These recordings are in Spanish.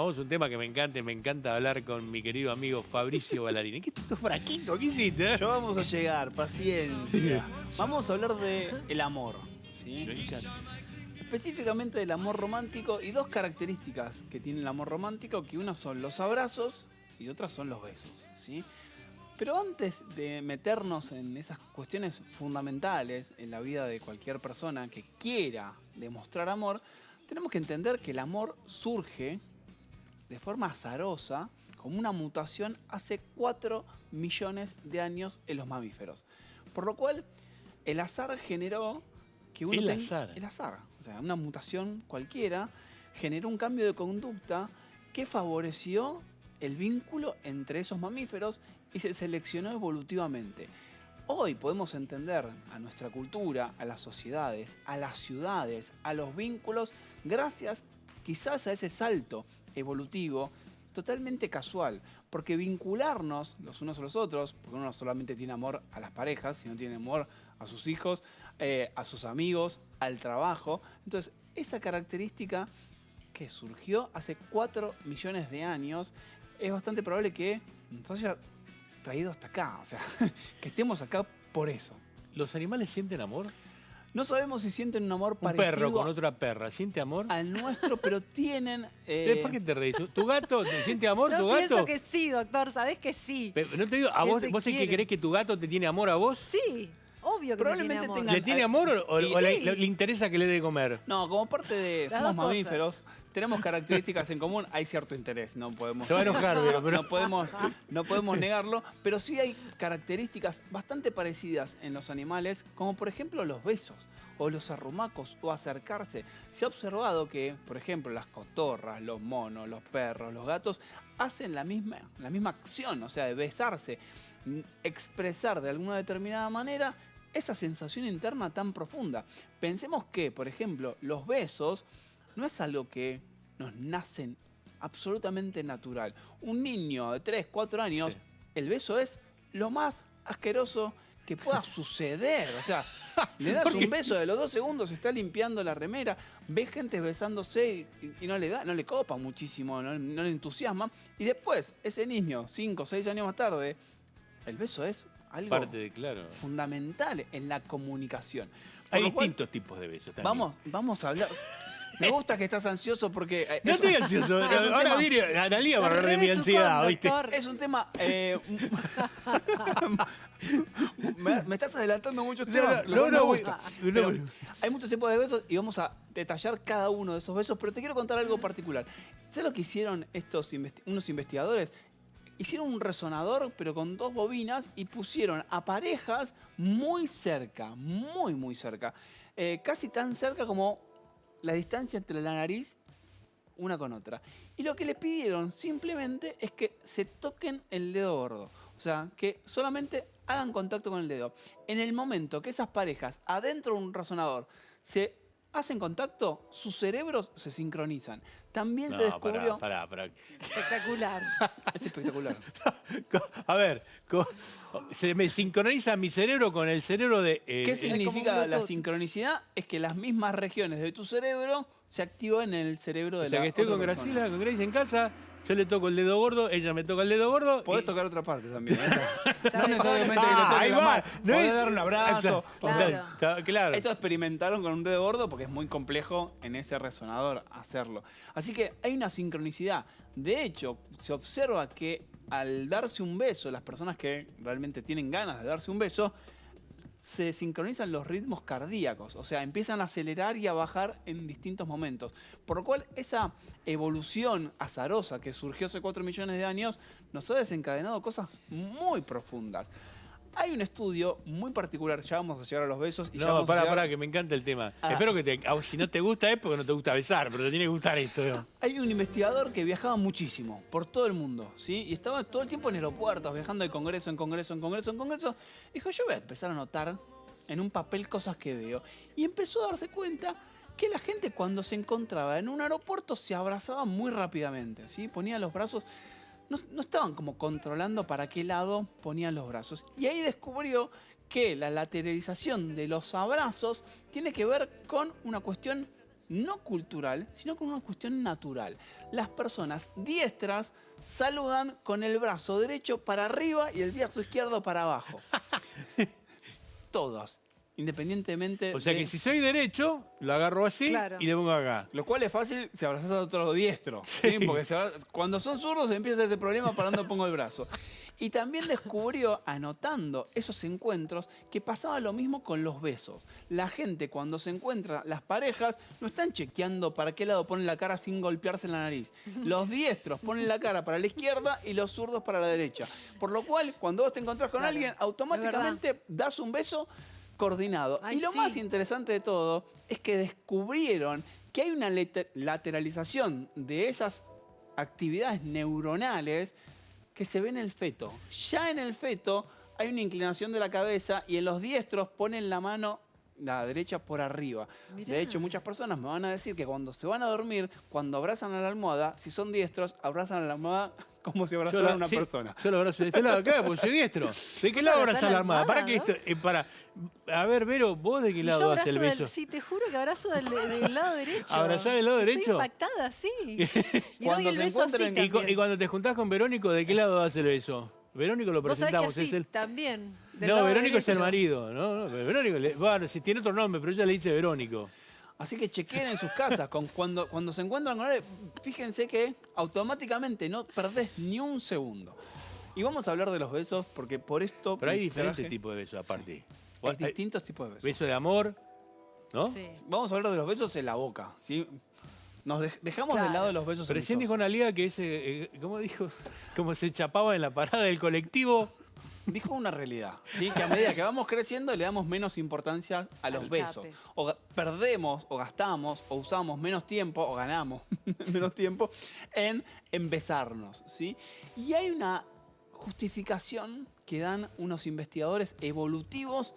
Vamos a un tema que me encanta, me encanta hablar con mi querido amigo Fabricio Ballarini. ¿Qué estás fraquito? ¿Qué hiciste? Eh? Ya vamos a llegar, paciencia. Vamos a hablar de el amor. ¿sí? Específicamente del amor romántico y dos características que tiene el amor romántico, que una son los abrazos y otras son los besos. Pero antes de meternos en esas cuestiones fundamentales en la vida de cualquier persona que quiera demostrar amor, tenemos que entender que el amor surge de forma azarosa, como una mutación, hace 4 millones de años en los mamíferos. Por lo cual, el azar generó que El azar. El azar. O sea, una mutación cualquiera generó un cambio de conducta que favoreció el vínculo entre esos mamíferos y se seleccionó evolutivamente. Hoy podemos entender a nuestra cultura, a las sociedades, a las ciudades, a los vínculos, gracias quizás a ese salto evolutivo totalmente casual, porque vincularnos los unos a los otros, porque uno no solamente tiene amor a las parejas, sino tiene amor a sus hijos, eh, a sus amigos, al trabajo. Entonces, esa característica que surgió hace 4 millones de años, es bastante probable que nos haya traído hasta acá, o sea, que estemos acá por eso. ¿Los animales sienten amor? No sabemos si sienten un amor un perro con otra perra, ¿siente amor? Al nuestro, pero tienen. Eh, ¿Por qué te reís? ¿Tu gato? ¿Siente amor Yo tu gato? pienso que sí, doctor, sabés que sí. Pero, no te digo, ¿a vos, vos que que tu gato te tiene amor a vos? Sí. Obvio que Probablemente tiene amor. ¿Le tiene amor o, le, interesa que le dé de comer? No, como parte de. somos mamíferos tenemos características en común, hay cierto interés, no podemos. No, podemos, negarlo, pero sí hay características bastante parecidas en los animales, como por ejemplo los besos, o los arrumacos, o acercarse. Se ha observado que, por ejemplo, las cotorras, los monos, los perros, los gatos, hacen la misma, la misma acción, o sea, de besarse, expresar de alguna determinada manera esa sensación interna tan profunda. Pensemos que, por ejemplo, los besos no es algo que nos nace absolutamente natural. Un niño de 3, 4 años, el beso es lo más asqueroso que pueda suceder. O sea, le das un beso de los dos segundos, está limpiando la remera, Ve gente besándose y, no le da, no le copa muchísimo, no, le entusiasma. Y después, ese niño, 5 6 años más tarde, el beso es algo Parte claro. fundamental en la comunicación. Hay distintos tipos de besos también. Vamos, vamos a hablar. Me gusta que estás ansioso porque... Eh, no estoy ansioso. Ahora viene Analia para de mi ansiedad, ¿viste? Es un tema... Eh, me, estás adelantando mucho, temas. no me gusta. Hay muchos tipos de besos y vamos a detallar cada uno de esos besos, pero te quiero contar algo particular. ¿Sabes lo que hicieron estos unos investigadores? Hicieron un resonador, pero con dos bobinas, y pusieron a parejas muy cerca, muy, muy cerca. Eh, casi tan cerca como la distancia entre la nariz una con otra. Y lo que le pidieron simplemente es que se toquen el dedo gordo. O sea, que solamente hagan contacto con el dedo. En el momento que esas parejas adentro de un razonador se hacen contacto, sus cerebros se sincronizan. También se descubrió... Espectacular. Es espectacular. A ver, se me sincroniza mi cerebro con el cerebro de... Eh, ¿Qué significa la sincronicidad? Es que las mismas regiones de tu cerebro se activan en el cerebro de o sea, que estoy con con Grace en casa, yo le toco el dedo gordo, ella me toca el dedo gordo. Podés tocar otra parte también. ¿eh? no necesariamente que toque ah, ahí va. No dar un abrazo. claro. Esto experimentaron con un dedo gordo porque es muy complejo en ese resonador hacerlo. Así que hay una sincronicidad. De hecho, se observa que al darse un beso, las personas que realmente tienen ganas de darse un beso, se sincronizan los ritmos cardíacos, o sea, empiezan a acelerar y a bajar en distintos momentos. Por lo cual esa evolución azarosa que surgió hace 4 millones de años nos ha desencadenado cosas muy profundas. Hay un estudio muy particular, ya vamos a llegar a los besos. Y no, para, para, que me encanta el tema. Ah. Espero que si no te gusta es porque no te gusta besar, pero te tiene que gustar esto. Hay un investigador que viajaba muchísimo, por todo el mundo, ¿sí? Y estaba todo el tiempo en aeropuertos, viajando de congreso en congreso, en congreso, en congreso. Dijo, yo voy a empezar a notar en un papel cosas que veo. Y empezó a darse cuenta que la gente cuando se encontraba en un aeropuerto se abrazaba muy rápidamente, ¿sí? Ponía los brazos no, estaban como controlando para qué lado ponían los brazos. Y ahí descubrió que la lateralización de los abrazos tiene que ver con una cuestión no cultural, sino con una cuestión natural. Las personas diestras saludan con el brazo derecho para arriba y el brazo izquierdo para abajo. Todos independientemente. O sea que si soy derecho, lo agarro así y le pongo acá. Lo cual es fácil si abrazas a otro diestro. Sí. Porque cuando son zurdos empieza ese problema para dónde pongo el brazo. Y también descubrió, anotando esos encuentros, que pasaba lo mismo con los besos. La gente cuando se encuentra, las parejas, no están chequeando para qué lado ponen la cara sin golpearse la nariz. Los diestros ponen la cara para la izquierda y los zurdos para la derecha. Por lo cual, cuando vos te encontrás con alguien, automáticamente das un beso coordinado. y lo más interesante de todo es que descubrieron que hay una lateralización de esas actividades neuronales que se ve en el feto. Ya en el feto hay una inclinación de la cabeza y en los diestros ponen la mano la derecha por arriba. De hecho, muchas personas me van a decir que cuando se van a dormir, cuando abrazan a la almohada, si son diestros, abrazan a la almohada como si abrazaran a una persona. Yo lo abrazo de este lado, claro, porque soy diestro. ¿De qué lado abrazas la almohada? ¿Para qué esto? Eh, para. A ver, Vero, ¿vos de qué lado haces el beso? Del, sí, te juro que abrazo del, lado derecho. ¿Abrazás del lado derecho? Estoy impactada, sí. y cuando doy el beso y, y, cuando te juntás con Verónico, ¿de qué lado haces el beso? Verónico lo presentamos. ¿Vos es el... también no, Verónico es el marido, ¿no? Verónico, bueno, si tiene otro nombre, pero ella le dice Verónico. Así que chequeen en sus casas. cuando, se encuentran con él, fíjense que automáticamente no perdés ni un segundo. Y vamos a hablar de los besos, porque por esto. Pero hay diferentes tipos de besos, aparte. Hay distintos tipos de besos. Beso de amor, ¿no? Vamos a hablar de los besos en la boca, ¿sí? Nos dejamos de lado los besos Recién dijo una liga que ese, eh, ¿cómo dijo? Como se chapaba en la parada del colectivo dijo una realidad, ¿sí? que a medida que vamos creciendo le damos menos importancia a los besos. O perdemos, o gastamos, o usamos menos tiempo, o ganamos menos tiempo en, empezarnos ¿sí? Y hay una justificación que dan unos investigadores evolutivos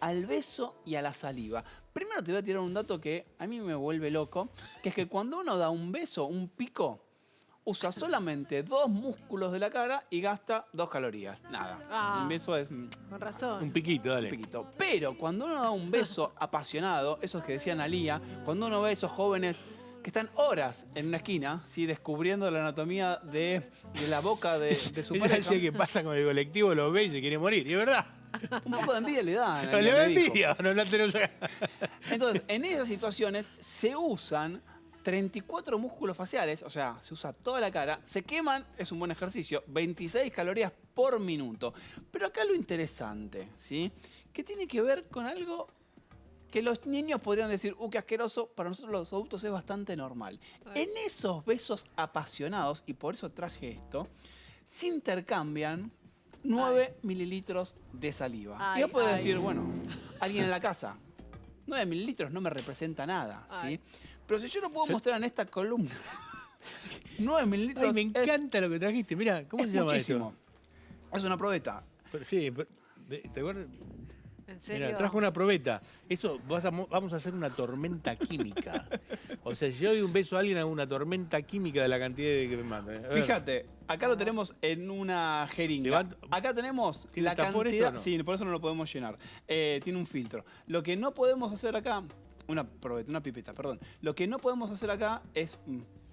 al beso y a la saliva. Primero te voy a tirar un dato que a mí me vuelve loco, que es que cuando uno da un beso, un pico, usa solamente dos músculos de la cara y gasta dos calorías. Nada. Ah. un beso es. Mm, con razón. Un piquito, dale. Un piquito. Pero cuando uno da un beso apasionado, esos que decían Alía, cuando uno ve a esos jóvenes que están horas en una esquina, ¿sí? descubriendo la anatomía de, la boca de, de su pareja. que pasa con el colectivo, los ve y se quiere morir, y es verdad. Un poco de envidia le dan. Le da envidia, Entonces, en esas situaciones se usan 34 músculos faciales, o sea, se usa toda la cara, se queman, es un buen ejercicio, 26 calorías por minuto. Pero acá lo interesante, ¿sí? Que tiene que ver con algo que los niños podrían decir, uh, qué asqueroso, para nosotros los adultos es bastante normal. En esos besos apasionados, y por eso traje esto, se intercambian 9 mililitros de saliva. yo puedo decir, bueno, alguien en la casa, 9 mililitros no me representa nada, ¿sí? Pero si yo no puedo mostrar en esta columna 9 mililitros. me encanta lo que trajiste. Mira, ¿cómo se llama Eso? Es una probeta. sí, ¿te acuerdas? ¿En serio? Mira, trajo una probeta. Eso vamos a hacer una tormenta química. o sea, si yo doy un beso a alguien, hago una tormenta química de la cantidad de que me mandan. Fíjate, acá lo tenemos en una jeringa. acá tenemos la cantidad. Sí, por eso no lo podemos llenar. Eh, tiene un filtro. Lo que no podemos hacer acá una probeta, una pipeta, perdón. Lo que no podemos hacer acá es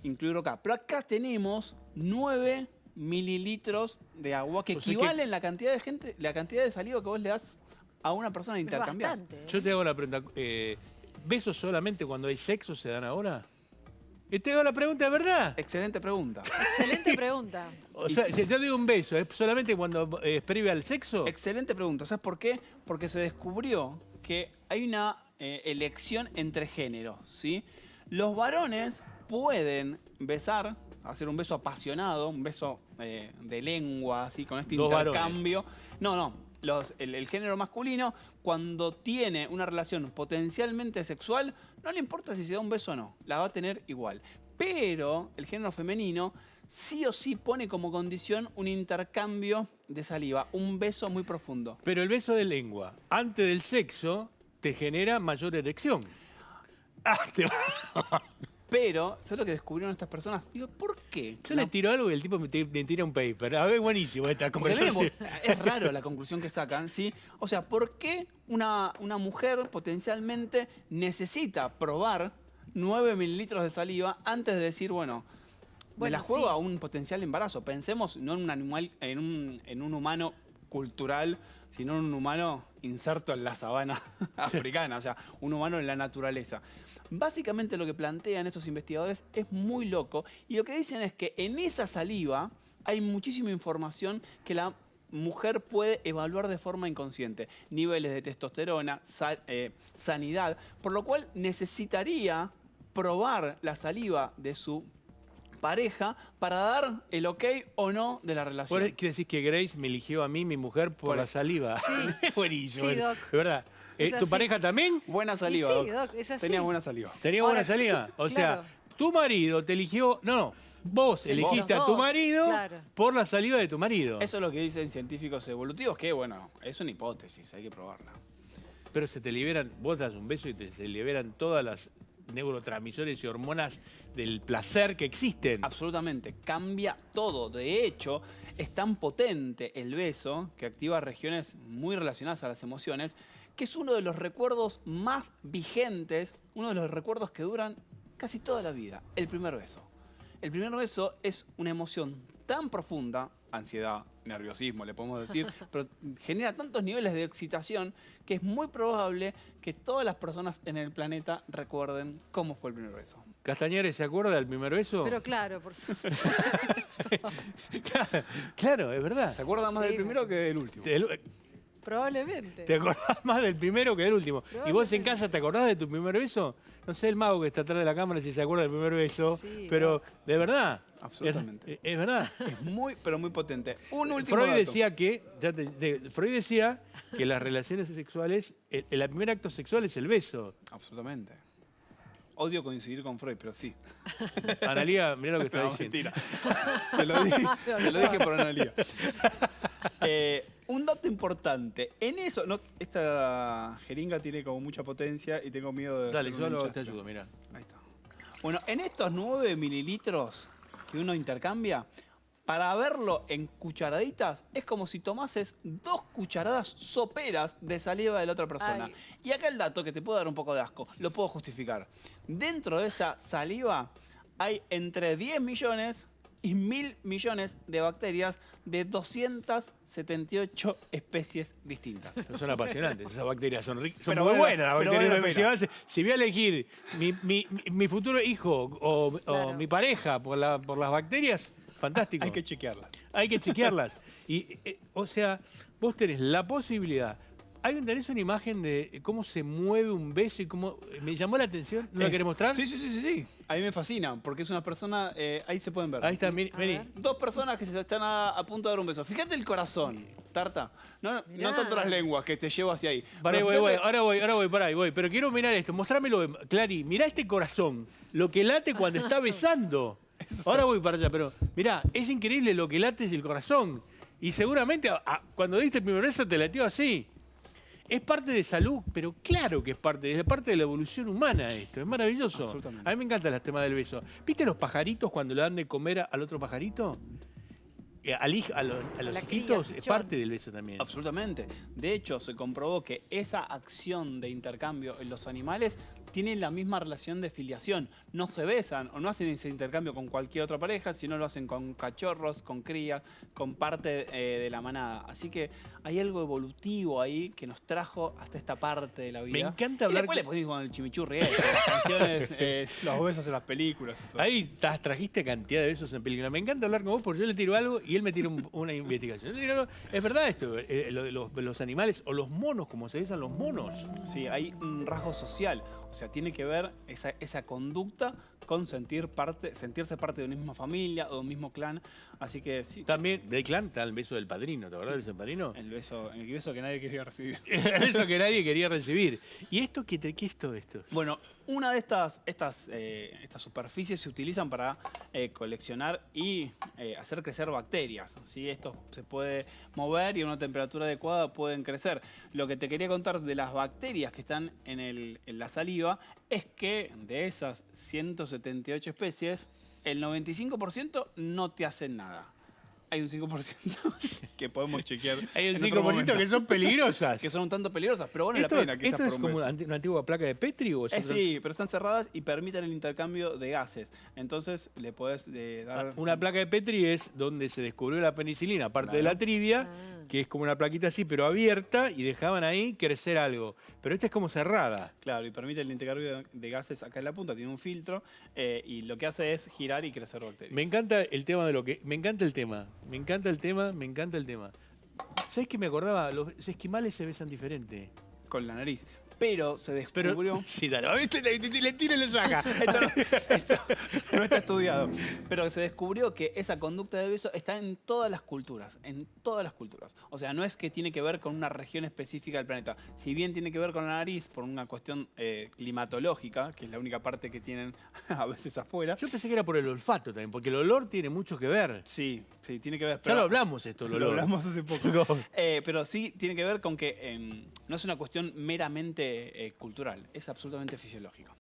incluirlo acá. Pero acá tenemos 9 mililitros de agua que equivalen la cantidad de gente, la cantidad de saliva que vos le das a una persona intercambiada. ¿eh? Yo te hago la pregunta, eh, ¿besos solamente cuando hay sexo se dan ahora? Y eh, te hago la pregunta de verdad. Excelente pregunta. Excelente pregunta. o sea, si yo digo un beso, ¿es solamente cuando es previo al sexo? Excelente pregunta. ¿Sabes por qué? Porque se descubrió que hay una eh, elección entre géneros, ¿sí? Los varones pueden besar, hacer un beso apasionado, un beso eh, de lengua, así, con este intercambio. No, no, el, género masculino, cuando tiene una relación potencialmente sexual, no le importa si se da un beso o no, la va a tener igual. Pero el género femenino sí o sí pone como condición un intercambio de saliva, un beso muy profundo. Pero el beso de lengua, antes del sexo, te genera mayor erección. Ah, Pero, ¿sabes lo que descubrieron estas personas? Digo, ¿por qué? Yo le tiro algo y el tipo me, tira un paper. A ver, buenísimo esta conversación. Es raro la conclusión que sacan, ¿sí? O sea, ¿por qué una, mujer potencialmente necesita probar 9 mililitros de saliva antes de decir, bueno, me la juego a un potencial embarazo? Pensemos no en un animal, en un, en un humano cultural, sino un humano inserto en la sabana africana, o sea, un humano en la naturaleza. Básicamente lo que plantean estos investigadores es muy loco y lo que dicen es que en esa saliva hay muchísima información que la mujer puede evaluar de forma inconsciente niveles de testosterona, eh, sanidad, por lo cual necesitaría probar la saliva de su pareja para dar el ok o no de la relación. quiere decir que Grace me eligió a mí, mi mujer, por, la saliva. Sí. Buenísimo. Sí, De verdad. ¿Tu pareja también? Buena saliva. sí, doc. Tenía buena saliva. Tenía buena saliva. O sea, tu marido te eligió. No, no. Vos elegiste a tu marido por la saliva de tu marido. Eso es lo que dicen científicos evolutivos, que bueno, es una hipótesis, hay que probarla. Pero se te liberan, vos das un beso y te, se liberan todas las neurotransmisores y hormonas del placer que existen. Absolutamente, cambia todo. De hecho, es tan potente el beso que activa regiones muy relacionadas a las emociones, que es uno de los recuerdos más vigentes, uno de los recuerdos que duran casi toda la vida, el primer beso. El primer beso es una emoción tan profunda, ansiedad, nerviosismo, le podemos decir, pero genera tantos niveles de excitación que es muy probable que todas las personas en el planeta recuerden cómo fue el primer beso. Castañeres, ¿se acuerda del primer beso? Pero claro, por supuesto. claro, es verdad. ¿Se acuerda más del primero que del último? Probablemente. ¿Te acordás más del primero que del último? ¿Y vos en casa te acordás de tu primer beso? No sé el mago que está atrás de la cámara si se acuerda del primer beso, pero de verdad, Absolutamente. Es, verdad. Es muy, pero muy potente. Un último Freud decía que, Freud decía que las relaciones sexuales, el, primer acto sexual es el beso. Absolutamente. Odio coincidir con Freud, pero sí. Analía, mirá lo que está no, diciendo. Se lo, dije, por Analía. Eh, un dato importante. En eso, esta jeringa tiene como mucha potencia y tengo miedo de. Dale, yo te ayudo, mira. Ahí está. Bueno, en estos 9 mililitros que uno intercambia, para verlo en cucharaditas, es como si tomases dos cucharadas soperas de saliva de la otra persona. Y acá el dato que te puedo dar un poco de asco, lo puedo justificar. Dentro de esa saliva hay entre 10 millones y mil millones de bacterias de 278 especies distintas. son apasionantes, esas bacterias son, muy buenas. si, voy a elegir mi, futuro hijo o, mi pareja por, por las bacterias, fantástico. Hay que chequearlas. Hay que chequearlas. y, eh, o sea, vos tenés la posibilidad ¿Alguien tenés una imagen de eh, cómo se mueve un beso y cómo. Eh, me llamó la atención? ¿No la mostrar? Sí, sí, sí, sí, A mí me fascina, porque es una persona. Eh, ahí se pueden ver. Ahí está, Vení. Dos personas que se están a, punto de dar un beso. Fíjate el corazón, Tarta. No, no, lenguas que te llevo hacia ahí. voy, voy, ahora voy, ahora voy, para ahí voy. Pero quiero mirar esto. Mostrámelo, Clary. Mirá este corazón. Lo que late cuando está besando. Ahora voy para allá, pero mirá, es increíble lo que late es el corazón. Y seguramente cuando diste el primer beso te latió así es parte de salud, pero claro que es parte, es parte de la evolución humana esto, es maravilloso. A mí me encantan los temas del beso. ¿Viste los pajaritos cuando le dan de comer al otro pajarito? Eh, al a, los, hijitos es parte del beso también. Absolutamente. De hecho, se comprobó que esa acción de intercambio en los animales tienen la misma relación de filiación. No se besan o no hacen ese intercambio con cualquier otra pareja, sino lo hacen con cachorros, con crías, con parte eh, de la manada. Así que hay algo evolutivo ahí que nos trajo hasta esta parte de la vida. Me encanta hablar. con después le con el chimichurri, eh, las canciones, eh, los besos en las películas. Ahí trajiste cantidad de besos en películas. Me encanta hablar con vos porque yo le tiro algo y él me tira una investigación. Es verdad esto, eh, los, los animales o los monos, como se dicen, los monos. Sí, hay un rasgo social. O sea, tiene que ver esa, conducta con sentir parte, sentirse parte de una misma familia o de un mismo clan. Así que sí. También del clan está el beso del padrino, ¿te acordás del beso del padrino? El beso, el beso que nadie quería recibir. el beso que nadie quería recibir. ¿Y esto qué, qué es todo esto? Bueno, una de estas, eh, estas, superficies se utilizan para eh, coleccionar y eh, hacer crecer bacterias. Si Esto se puede mover y a una temperatura adecuada pueden crecer. Lo que te quería contar de las bacterias que están en, en la saliva es que de esas 178 especies, el 95% no te hacen nada. Hay un 5% que podemos chequear. Hay un 5% que son peligrosas. que son un tanto peligrosas, pero vale la pena. ¿Esto es como una antigua placa de Petri o eh, Sí, pero están cerradas y permiten el intercambio de gases. Entonces le podés eh, dar... Ah, una placa de Petri es donde se descubrió la penicilina, aparte de la trivia. Ah que es como una plaquita así, pero abierta y dejaban ahí crecer algo. Pero esta es como cerrada. Claro, y permite el intercambio de gases acá en la punta, tiene un filtro eh, y lo que hace es girar y crecer bacterias. Me encanta el tema de lo que. Me encanta el tema, me encanta el tema, me encanta el tema. ¿Sabes que me acordaba? Los esquimales se besan diferente. Con la nariz pero se descubrió... sí, Le, le saca. Ah, no, está estudiado. Pero se descubrió que esa conducta de beso está en todas las culturas, en todas las culturas. O sea, no es que tiene que ver con una región específica del planeta. Si bien tiene que ver con la nariz por una cuestión eh, climatológica, que es la única parte que tienen a veces afuera. Yo pensé que era por el olfato también, porque el olor tiene mucho que ver. Sí, sí, tiene que ver. claro ya lo hablamos esto, Lo hablamos hace poco. Eh, pero sí tiene que ver con que em, no es una cuestión meramente eh, cultural, es absolutamente fisiológico.